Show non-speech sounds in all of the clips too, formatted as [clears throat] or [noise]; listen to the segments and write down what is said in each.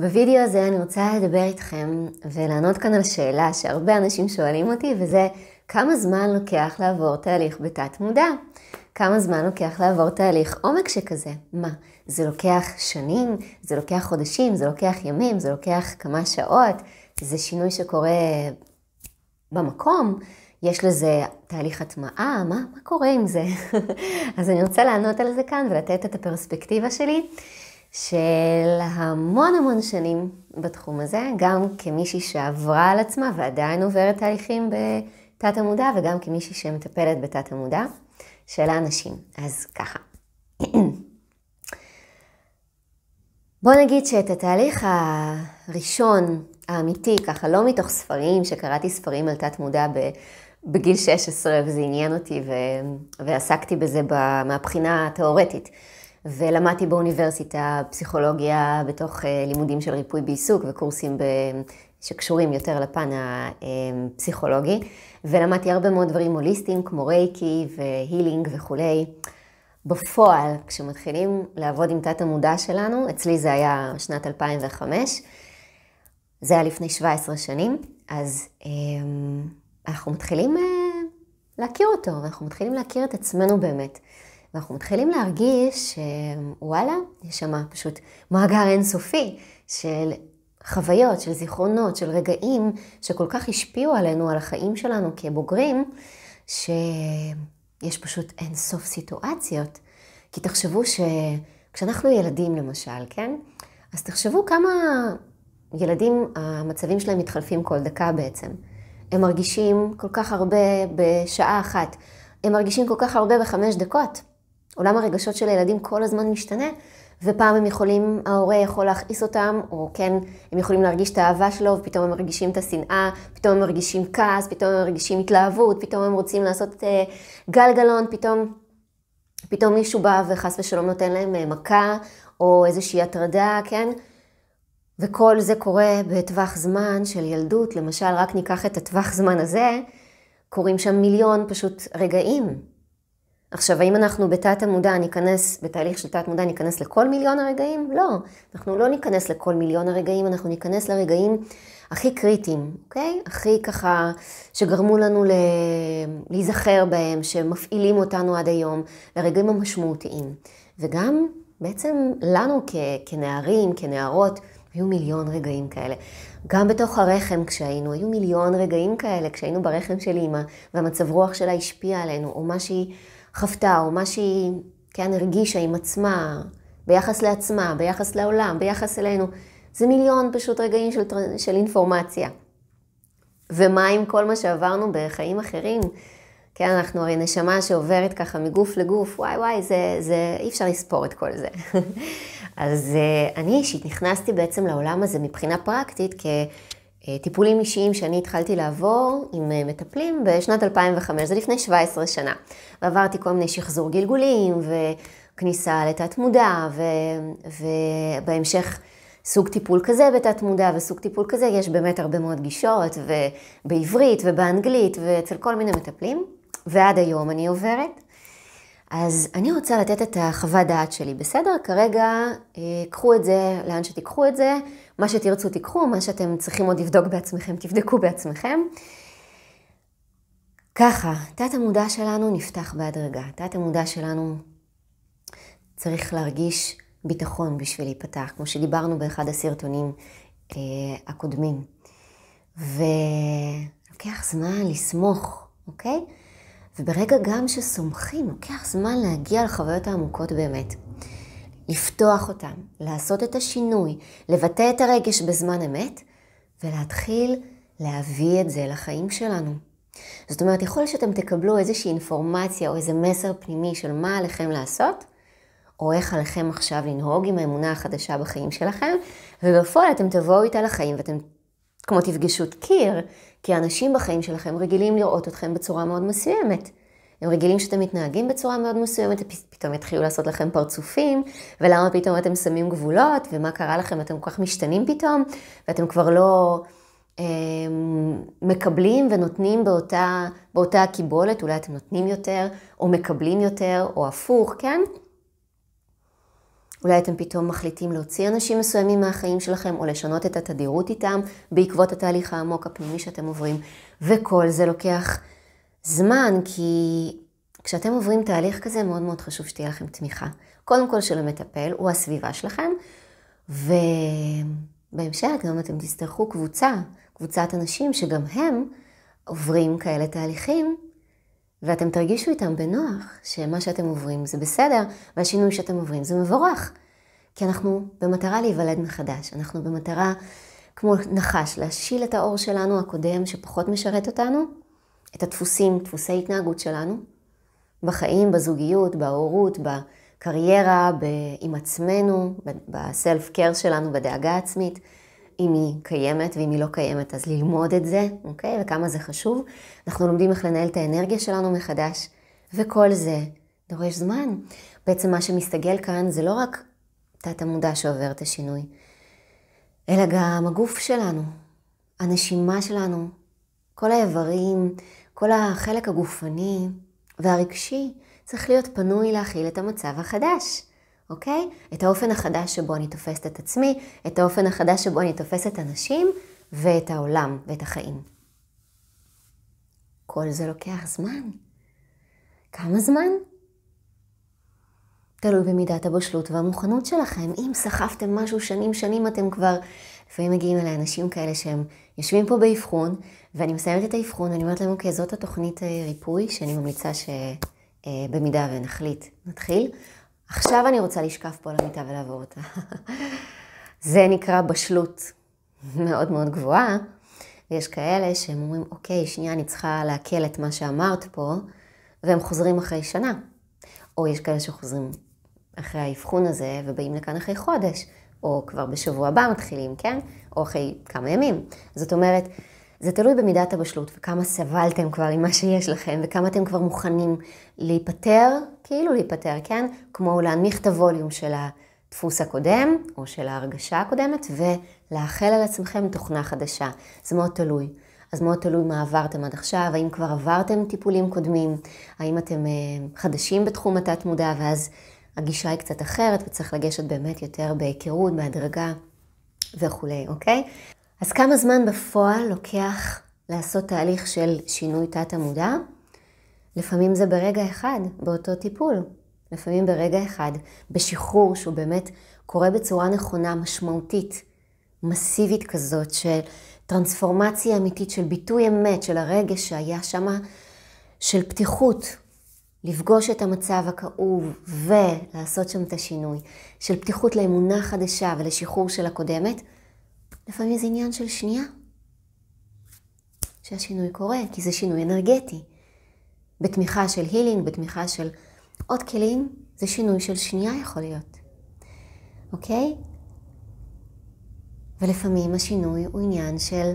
בווידאו הזה אני רוצה לדבר איתכם ולענות כאן על שאלה שהרבה אנשים שואלים אותי וזה כמה זמן לוקח לעבור תהליך בתת מודע? כמה זמן לוקח לעבור תהליך עומק שכזה? מה, זה לוקח שנים? זה לוקח חודשים? זה לוקח ימים? זה לוקח כמה שעות? זה שינוי שקורה במקום? יש לזה תהליך הטמעה? מה, מה קורה עם זה? [laughs] אז אני רוצה לענות על זה כאן ולתת את הפרספקטיבה שלי. של המון המון שנים בתחום הזה, גם כמישהי שעברה על עצמה ועדיין עוברת תהליכים בתת המודע, וגם כמישהי שמטפלת בתת המודע של האנשים. אז ככה. [clears throat] בוא נגיד שאת התהליך הראשון, האמיתי, ככה לא מתוך ספרים, שקראתי ספרים על תת מודע בגיל 16 וזה עניין אותי ו... ועסקתי בזה מהבחינה התיאורטית. ולמדתי באוניברסיטה פסיכולוגיה בתוך אה, לימודים של ריפוי בעיסוק וקורסים ב... שקשורים יותר לפן הפסיכולוגי, אה, ולמדתי הרבה מאוד דברים הוליסטיים כמו רייקי והילינג וכולי. בפועל, כשמתחילים לעבוד עם תת המודע שלנו, אצלי זה היה שנת 2005, זה היה לפני 17 שנים, אז אה, אנחנו מתחילים להכיר אותו, אנחנו מתחילים להכיר את עצמנו באמת. ואנחנו מתחילים להרגיש שוואלה, יש שם פשוט מאגר אינסופי של חוויות, של זיכרונות, של רגעים שכל כך השפיעו עלינו, על החיים שלנו כבוגרים, שיש פשוט אינסוף סיטואציות. כי תחשבו שכשאנחנו ילדים למשל, כן? אז תחשבו כמה ילדים, המצבים שלהם מתחלפים כל דקה בעצם. הם מרגישים כל כך הרבה בשעה אחת. הם מרגישים כל כך הרבה בחמש דקות. עולם הרגשות של הילדים כל הזמן משתנה, ופעם הם יכולים, ההורה יכול להכעיס אותם, או כן, הם יכולים להרגיש את האהבה שלו, ופתאום הם מרגישים את השנאה, פתאום הם מרגישים כעס, פתאום הם מרגישים התלהבות, פתאום הם רוצים לעשות uh, גלגלון, פתאום, פתאום מישהו בא וחס ושלום נותן להם uh, מכה, או איזושהי הטרדה, כן? וכל זה קורה בטווח זמן של ילדות, למשל, רק ניקח את הטווח זמן הזה, קורים שם מיליון פשוט רגעים, עכשיו, האם אנחנו בתת המודע ניכנס, בתהליך של תת מודע ניכנס לכל מיליון הרגעים? לא, אנחנו לא ניכנס לכל מיליון הרגעים, אנחנו ניכנס לרגעים הכי קריטיים, אוקיי? הכי ככה, שגרמו לנו ל... להיזכר בהם, שמפעילים אותנו עד היום, לרגעים המשמעותיים. וגם בעצם לנו כ... כנערים, כנערות, היו מיליון רגעים כאלה. גם בתוך הרחם כשהיינו, היו מיליון רגעים כאלה, כשהיינו ברחם של אימא, והמצב רוח שלה השפיע עלינו, או מה שהיא... חוותה, או מה שהיא, כן, הרגישה עם עצמה, ביחס לעצמה, ביחס לעולם, ביחס אלינו, זה מיליון פשוט רגעים של, של אינפורמציה. ומה עם כל מה שעברנו בחיים אחרים? כן, אנחנו הרי נשמה שעוברת ככה מגוף לגוף, וואי וואי, זה, זה, אי אפשר לספור את כל זה. [laughs] אז אה, אני אישית נכנסתי בעצם לעולם הזה מבחינה פרקטית כ... אה, טיפולים אישיים שאני התחלתי לעבור עם אה, מטפלים בשנת 2005, זה לפני 17 שנה. ועברתי כל מיני שחזור גלגולים וכניסה לתת מודע ו... ובהמשך סוג טיפול כזה בתת מודע וסוג טיפול כזה, יש באמת הרבה מאוד גישות ובעברית ובאנגלית ואצל כל מיני מטפלים ועד היום אני עוברת. אז אני רוצה לתת את החוות דעת שלי, בסדר? כרגע אה, קחו את זה לאן שתיקחו את זה, מה שתרצו תיקחו, מה שאתם צריכים עוד לבדוק בעצמכם, תבדקו בעצמכם. ככה, תת המודע שלנו נפתח בהדרגה. תת המודע שלנו צריך להרגיש ביטחון בשביל להיפתח, כמו שדיברנו באחד הסרטונים אה, הקודמים. ולוקח זמן לסמוך, אוקיי? וברגע גם שסומכים, לוקח זמן להגיע לחוויות העמוקות באמת. לפתוח אותם, לעשות את השינוי, לבטא את הרגש בזמן אמת, ולהתחיל להביא את זה לחיים שלנו. זאת אומרת, יכול להיות שאתם תקבלו איזושהי אינפורמציה או איזה מסר פנימי של מה עליכם לעשות, או איך עליכם עכשיו לנהוג עם האמונה החדשה בחיים שלכם, ובפועל אתם תבואו איתה לחיים ואתם כמו תפגשו את קיר, כי האנשים בחיים שלכם רגילים לראות אתכם בצורה מאוד מסוימת. הם רגילים שאתם מתנהגים בצורה מאוד מסוימת, פתאום יתחילו לעשות לכם פרצופים, ולמה פתאום אתם שמים גבולות, ומה קרה לכם, אתם כל כך משתנים פתאום, ואתם כבר לא אה, מקבלים ונותנים באותה, באותה הקיבולת, אולי אתם נותנים יותר, או מקבלים יותר, או הפוך, כן? אולי אתם פתאום מחליטים להוציא אנשים מסוימים מהחיים שלכם או לשנות את התדירות איתם בעקבות התהליך העמוק הפנימי שאתם עוברים. וכל זה לוקח זמן, כי כשאתם עוברים תהליך כזה, מאוד מאוד חשוב שתהיה לכם תמיכה. קודם כל של המטפל, הוא הסביבה שלכם, ובהמשך גם אתם תצטרכו קבוצה, קבוצת אנשים שגם הם עוברים כאלה תהליכים, ואתם תרגישו איתם בנוח שמה שאתם עוברים זה בסדר, והשינוי שאתם עוברים זה מבורך. כי אנחנו במטרה להיוולד מחדש, אנחנו במטרה, כמו נחש, להשיל את האור שלנו הקודם שפחות משרת אותנו, את הדפוסים, דפוסי התנהגות שלנו, בחיים, בזוגיות, בהורות, בקריירה, ב- עם עצמנו, בסלף קר שלנו, בדאגה העצמית. אם היא קיימת ואם היא לא קיימת, אז ללמוד את זה, אוקיי? וכמה זה חשוב. אנחנו לומדים איך לנהל את האנרגיה שלנו מחדש, וכל זה דורש זמן. בעצם מה שמסתגל כאן זה לא רק תת-המודע שעובר את השינוי, אלא גם הגוף שלנו, הנשימה שלנו, כל האיברים, כל החלק הגופני והרגשי צריך להיות פנוי להכיל את המצב החדש. אוקיי? את האופן החדש שבו אני תופסת את עצמי, את האופן החדש שבו אני תופסת אנשים ואת העולם ואת החיים. כל זה לוקח זמן. כמה זמן? תלוי במידת הבשלות והמוכנות שלכם. אם סחבתם משהו שנים שנים אתם כבר, לפעמים מגיעים אליי אנשים כאלה שהם יושבים פה באבחון, ואני מסיימת את האבחון ואני אומרת להם, אוקיי, זאת התוכנית אה, ריפוי שאני ממליצה שבמידה אה, ונחליט נתחיל. עכשיו אני רוצה לשקף פה על המיטה ולעבור אותה. זה נקרא בשלות מאוד מאוד גבוהה. ויש כאלה שהם אומרים, אוקיי, שנייה, אני צריכה לעכל את מה שאמרת פה, והם חוזרים אחרי שנה. או יש כאלה שחוזרים אחרי האבחון הזה ובאים לכאן אחרי חודש, או כבר בשבוע הבא מתחילים, כן? או אחרי כמה ימים. זאת אומרת, זה תלוי במידת הבשלות וכמה סבלתם כבר עם מה שיש לכם וכמה אתם כבר מוכנים להיפטר, כאילו להיפטר, כן? כמו להנמיך את הווליום של הדפוס הקודם או של ההרגשה הקודמת ולאחל על עצמכם תוכנה חדשה. זה מאוד תלוי. אז מאוד תלוי מה עברתם עד עכשיו, האם כבר עברתם טיפולים קודמים, האם אתם אה, חדשים בתחום התת-מודע ואז הגישה היא קצת אחרת וצריך לגשת באמת יותר בהיכרות, בהדרגה וכולי, אוקיי? אז כמה זמן בפועל לוקח לעשות תהליך של שינוי תת-עמודע? לפעמים זה ברגע אחד, באותו טיפול. לפעמים ברגע אחד, בשחרור שהוא באמת קורה בצורה נכונה, משמעותית, מסיבית כזאת, של טרנספורמציה אמיתית, של ביטוי אמת, של הרגש שהיה שם, של פתיחות, לפגוש את המצב הכאוב ולעשות שם את השינוי, של פתיחות לאמונה חדשה ולשחרור של הקודמת. לפעמים זה עניין של שנייה, שהשינוי קורה, כי זה שינוי אנרגטי. בתמיכה של הילינג, בתמיכה של עוד כלים, זה שינוי של שנייה יכול להיות, אוקיי? ולפעמים השינוי הוא עניין של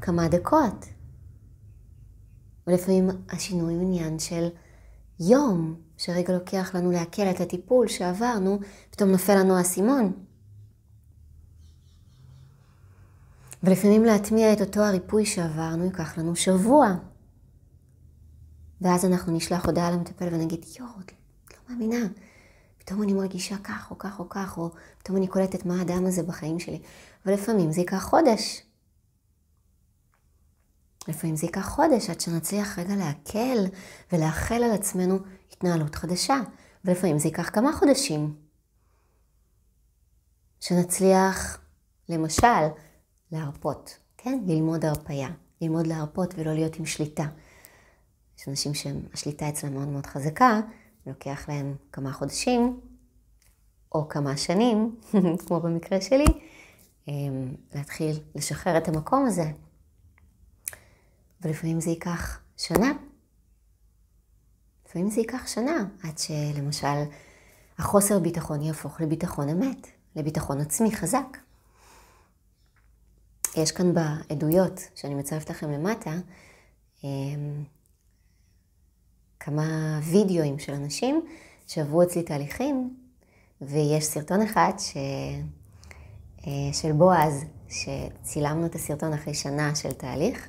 כמה דקות. ולפעמים השינוי הוא עניין של יום, שרגע לוקח לנו לעכל את הטיפול שעברנו, פתאום נופל לנו האסימון. ולפעמים להטמיע את אותו הריפוי שעברנו ייקח לנו שבוע. ואז אנחנו נשלח הודעה למטפל ונגיד, יואו, את לא מאמינה, פתאום אני מרגישה כך או כך או כך, או פתאום אני קולטת מה האדם הזה בחיים שלי. ולפעמים זה ייקח חודש. לפעמים זה ייקח חודש עד שנצליח רגע להקל ולאחל על עצמנו התנהלות חדשה. ולפעמים זה ייקח כמה חודשים. שנצליח, למשל, להרפות, כן? ללמוד הרפייה, ללמוד להרפות ולא להיות עם שליטה. יש אנשים שהשליטה אצלם מאוד מאוד חזקה, לוקח להם כמה חודשים או כמה שנים, [laughs] כמו במקרה שלי, אמ, להתחיל לשחרר את המקום הזה. ולפעמים זה ייקח שנה. לפעמים זה ייקח שנה עד שלמשל החוסר ביטחון יהפוך לביטחון אמת, לביטחון עצמי חזק. יש כאן בעדויות שאני מצרפת לכם למטה, אמ, כמה וידאוים של אנשים שעברו אצלי תהליכים, ויש סרטון אחד ש... אה, של בועז, שצילמנו את הסרטון אחרי שנה של תהליך,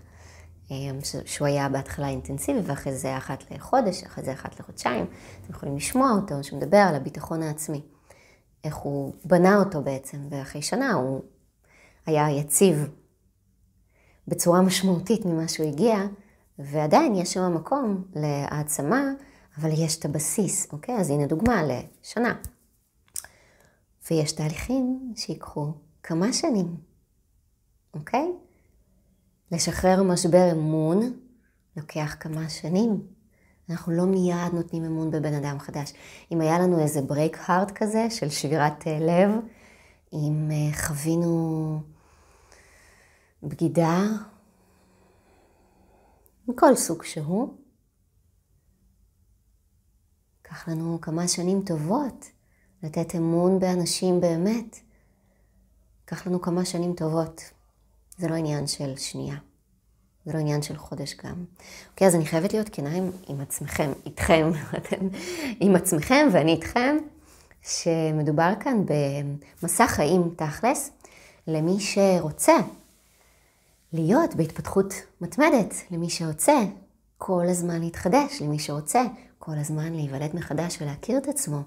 אמ, שהוא היה בהתחלה אינטנסיבי ואחרי זה אחת לחודש, אחרי זה אחת לחודשיים. אתם יכולים לשמוע אותו, שמדבר על הביטחון העצמי. איך הוא בנה אותו בעצם, ואחרי שנה הוא היה יציב בצורה משמעותית ממה שהוא הגיע, ועדיין יש שם מקום להעצמה, אבל יש את הבסיס, אוקיי? אז הנה דוגמה לשנה. ויש תהליכים שיקחו כמה שנים, אוקיי? לשחרר משבר אמון לוקח כמה שנים. אנחנו לא מיד נותנים אמון בבן אדם חדש. אם היה לנו איזה ברייק הארד כזה של שבירת אה, לב, אם אה, חווינו... בגידה, מכל סוג שהוא. לקח לנו כמה שנים טובות לתת אמון באנשים באמת. לקח לנו כמה שנים טובות. זה לא עניין של שנייה. זה לא עניין של חודש גם. אוקיי, אז אני חייבת להיות כנה עם, עם עצמכם, איתכם, [laughs] אתם, עם עצמכם ואני איתכם, שמדובר כאן במסע חיים תכלס למי שרוצה להיות בהתפתחות מתמדת למי שרוצה, כל הזמן להתחדש למי שרוצה, כל הזמן להיוולד מחדש ולהכיר את עצמו.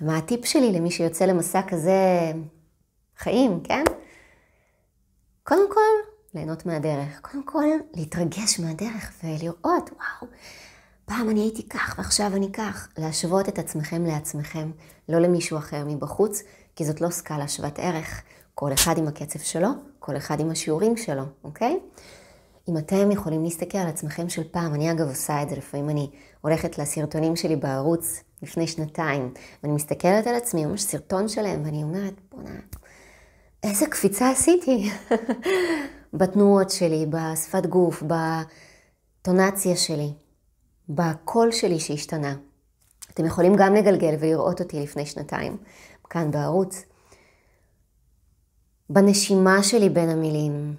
ומה הטיפ שלי למי שיוצא למסע כזה חיים, כן? קודם כל, ליהנות מהדרך. קודם כל, להתרגש מהדרך ולראות, וואו, פעם אני הייתי כך ועכשיו אני כך. להשוות את עצמכם לעצמכם, לא למישהו אחר מבחוץ, כי זאת לא סקאלה שוות ערך. כל אחד עם הקצב שלו, כל אחד עם השיעורים שלו, אוקיי? אם אתם יכולים להסתכל על עצמכם של פעם, אני אגב עושה את זה, לפעמים אני הולכת לסרטונים שלי בערוץ לפני שנתיים, ואני מסתכלת על עצמי, ממש סרטון שלהם, ואני אומרת, בואנה, איזה קפיצה עשיתי. [laughs] בתנועות שלי, בשפת גוף, בטונציה שלי, בקול שלי שהשתנה. אתם יכולים גם לגלגל ולראות אותי לפני שנתיים, כאן בערוץ. בנשימה שלי בין המילים,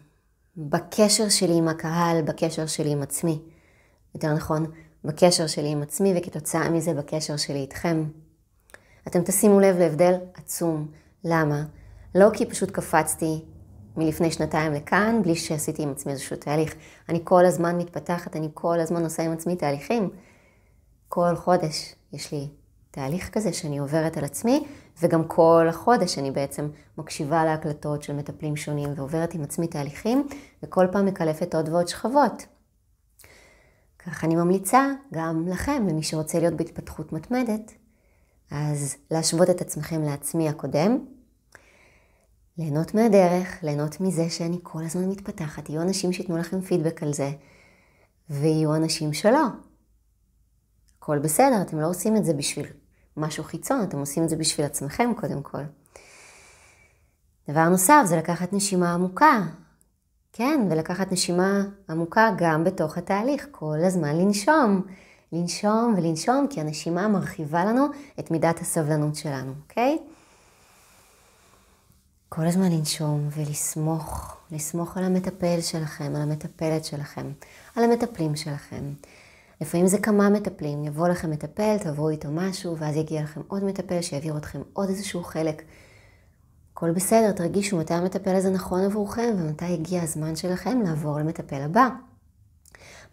בקשר שלי עם הקהל, בקשר שלי עם עצמי. יותר נכון, בקשר שלי עם עצמי, וכתוצאה מזה בקשר שלי איתכם. אתם תשימו לב להבדל עצום. למה? לא כי פשוט קפצתי מלפני שנתיים לכאן, בלי שעשיתי עם עצמי איזשהו תהליך. אני כל הזמן מתפתחת, אני כל הזמן עושה עם עצמי תהליכים. כל חודש יש לי תהליך כזה שאני עוברת על עצמי, וגם כל החודש אני בעצם מקשיבה להקלטות של מטפלים שונים ועוברת עם עצמי תהליכים, וכל פעם מקלפת עוד ועוד שכבות. כך אני ממליצה גם לכם, למי שרוצה להיות בהתפתחות מתמדת. אז להשוות את עצמכם לעצמי הקודם, ליהנות מהדרך, ליהנות מזה שאני כל הזמן מתפתחת. יהיו אנשים שייתנו לכם פידבק על זה, ויהיו אנשים שלא. הכל בסדר, אתם לא עושים את זה בשביל משהו חיצון, אתם עושים את זה בשביל עצמכם קודם כל. דבר נוסף זה לקחת נשימה עמוקה. כן, ולקחת נשימה עמוקה גם בתוך התהליך, כל הזמן לנשום. לנשום ולנשום, כי הנשימה מרחיבה לנו את מידת הסבלנות שלנו, אוקיי? כל הזמן לנשום ולסמוך, לסמוך על המטפל שלכם, על המטפלת שלכם, על המטפלים שלכם, לפעמים זה כמה מטפלים, יבוא לכם מטפל, תעברו איתו משהו, ואז יגיע לכם עוד מטפל שיעביר אתכם עוד איזשהו חלק. הכל בסדר, תרגישו מתי המטפל הזה נכון עבורכם ומתי הגיע הזמן שלכם לעבור למטפל הבא.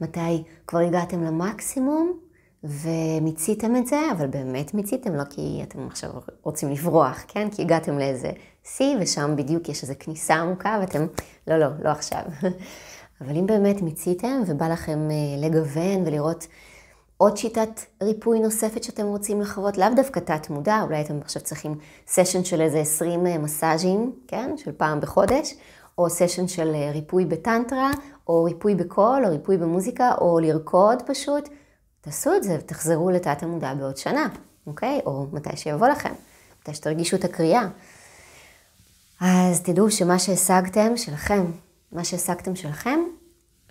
מתי כבר הגעתם למקסימום ומיציתם את זה, אבל באמת מיציתם, לא כי אתם עכשיו רוצים לברוח, כן? כי הגעתם לאיזה שיא ושם בדיוק יש איזו כניסה עמוקה ואתם, לא, לא, לא עכשיו. אבל אם באמת מיציתם ובא לכם אה, לגוון ולראות עוד שיטת ריפוי נוספת שאתם רוצים לחוות, לאו דווקא תת-מודע, אולי אתם עכשיו צריכים סשן של איזה 20 אה, מסאז'ים, כן? של פעם בחודש, או סשן של אה, ריפוי בטנטרה, או ריפוי בקול, או ריפוי במוזיקה, או לרקוד פשוט. תעשו את זה ותחזרו לתת-המודע בעוד שנה, אוקיי? או מתי שיבוא לכם, מתי שתרגישו את הקריאה. אז תדעו שמה שהשגתם, שלכם, מה שהשגתם שלכם,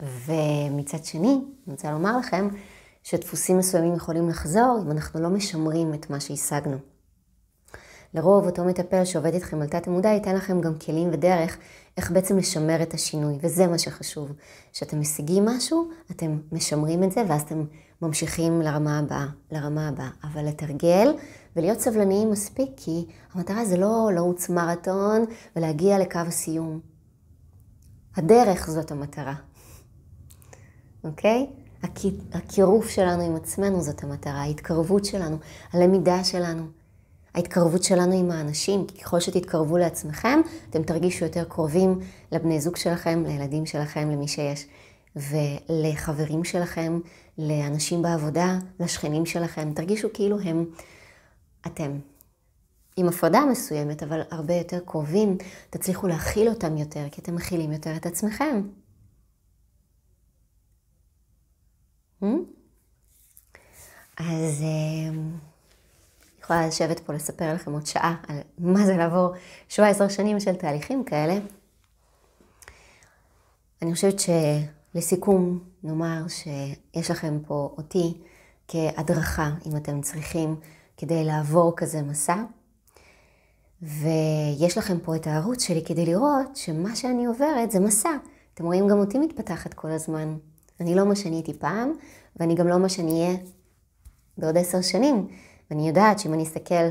ומצד שני, אני רוצה לומר לכם שדפוסים מסוימים יכולים לחזור אם אנחנו לא משמרים את מה שהשגנו. לרוב אותו מטפל שעובד איתכם על תת עמודה ייתן לכם גם כלים ודרך איך בעצם לשמר את השינוי, וזה מה שחשוב. כשאתם משיגים משהו, אתם משמרים את זה ואז אתם ממשיכים לרמה הבאה, לרמה הבאה. אבל לתרגל ולהיות סבלניים מספיק, כי המטרה זה לא לרוץ מרתון ולהגיע לקו הסיום. הדרך זאת המטרה, אוקיי? הקירוף שלנו עם עצמנו זאת המטרה, ההתקרבות שלנו, הלמידה שלנו, ההתקרבות שלנו עם האנשים, כי ככל שתתקרבו לעצמכם, אתם תרגישו יותר קרובים לבני זוג שלכם, לילדים שלכם, למי שיש, ולחברים שלכם, לאנשים בעבודה, לשכנים שלכם, תרגישו כאילו הם אתם. עם הפרדה מסוימת, אבל הרבה יותר קרובים, תצליחו להכיל אותם יותר, כי אתם מכילים יותר את עצמכם. Hmm? אז אה, אני יכולה לשבת פה לספר לכם עוד שעה על מה זה לעבור 17 שנים של תהליכים כאלה. אני חושבת שלסיכום נאמר שיש לכם פה אותי כהדרכה, אם אתם צריכים, כדי לעבור כזה מסע. ויש לכם פה את הערוץ שלי כדי לראות שמה שאני עוברת זה מסע. אתם רואים, גם אותי מתפתחת כל הזמן. אני לא מה שאני הייתי פעם, ואני גם לא מה שאני אהיה בעוד עשר שנים. ואני יודעת שאם אני אסתכל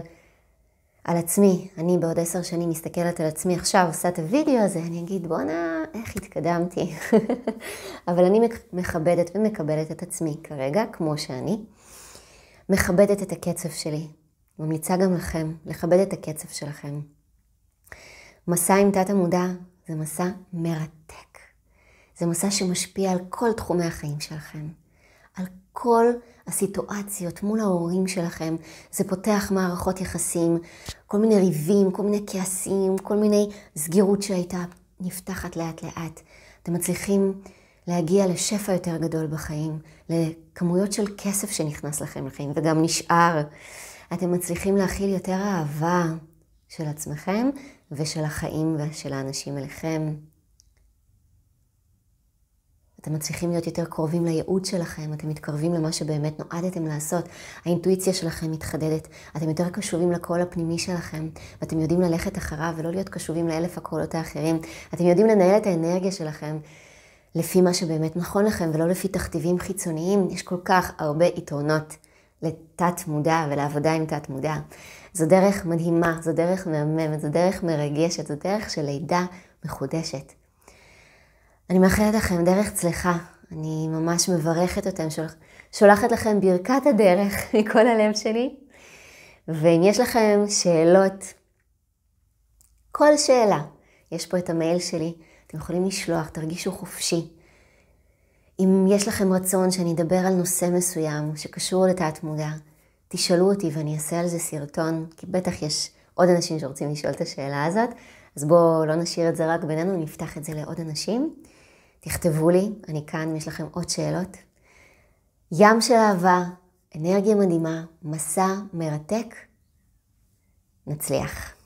על עצמי, אני בעוד עשר שנים מסתכלת על עצמי עכשיו, עושה את הוידאו הזה, אני אגיד, בואנה, איך התקדמתי. [laughs] אבל אני מכבדת ומקבלת את עצמי כרגע, כמו שאני. מכבדת את הקצב שלי, ממליצה גם לכם לכבד את הקצב שלכם. מסע עם תת המודע זה מסע מרתק. זה מסע שמשפיע על כל תחומי החיים שלכם, על כל הסיטואציות מול ההורים שלכם. זה פותח מערכות יחסים, כל מיני ריבים, כל מיני כעסים, כל מיני סגירות שהייתה נפתחת לאט לאט. אתם מצליחים להגיע לשפע יותר גדול בחיים, לכמויות של כסף שנכנס לכם לחיים וגם נשאר. אתם מצליחים להכיל יותר אהבה של עצמכם ושל החיים ושל האנשים אליכם. אתם מצליחים להיות יותר קרובים לייעוד שלכם, אתם מתקרבים למה שבאמת נועדתם לעשות. האינטואיציה שלכם מתחדדת, אתם יותר קשובים לקול הפנימי שלכם, ואתם יודעים ללכת אחריו ולא להיות קשובים לאלף הקולות האחרים. אתם יודעים לנהל את האנרגיה שלכם לפי מה שבאמת נכון לכם ולא לפי תכתיבים חיצוניים. יש כל כך הרבה יתרונות לתת מודע ולעבודה עם תת מודע. זו דרך מדהימה, זו דרך מהממת, זו דרך מרגשת, זו דרך של לידה מחודשת. אני מאחלת לכם דרך צלחה, אני ממש מברכת אתם, שולח, שולחת לכם ברכת הדרך [laughs] מכל הלב שלי, ואם יש לכם שאלות, כל שאלה, יש פה את המייל שלי, אתם יכולים לשלוח, תרגישו חופשי. אם יש לכם רצון שאני אדבר על נושא מסוים שקשור לתת מודע, תשאלו אותי ואני אעשה על זה סרטון, כי בטח יש עוד אנשים שרוצים לשאול את השאלה הזאת, אז בואו לא נשאיר את זה רק בינינו, נפתח את זה לעוד אנשים. תכתבו לי, אני כאן, אם יש לכם עוד שאלות. ים של אהבה, אנרגיה מדהימה, מסע מרתק. נצליח.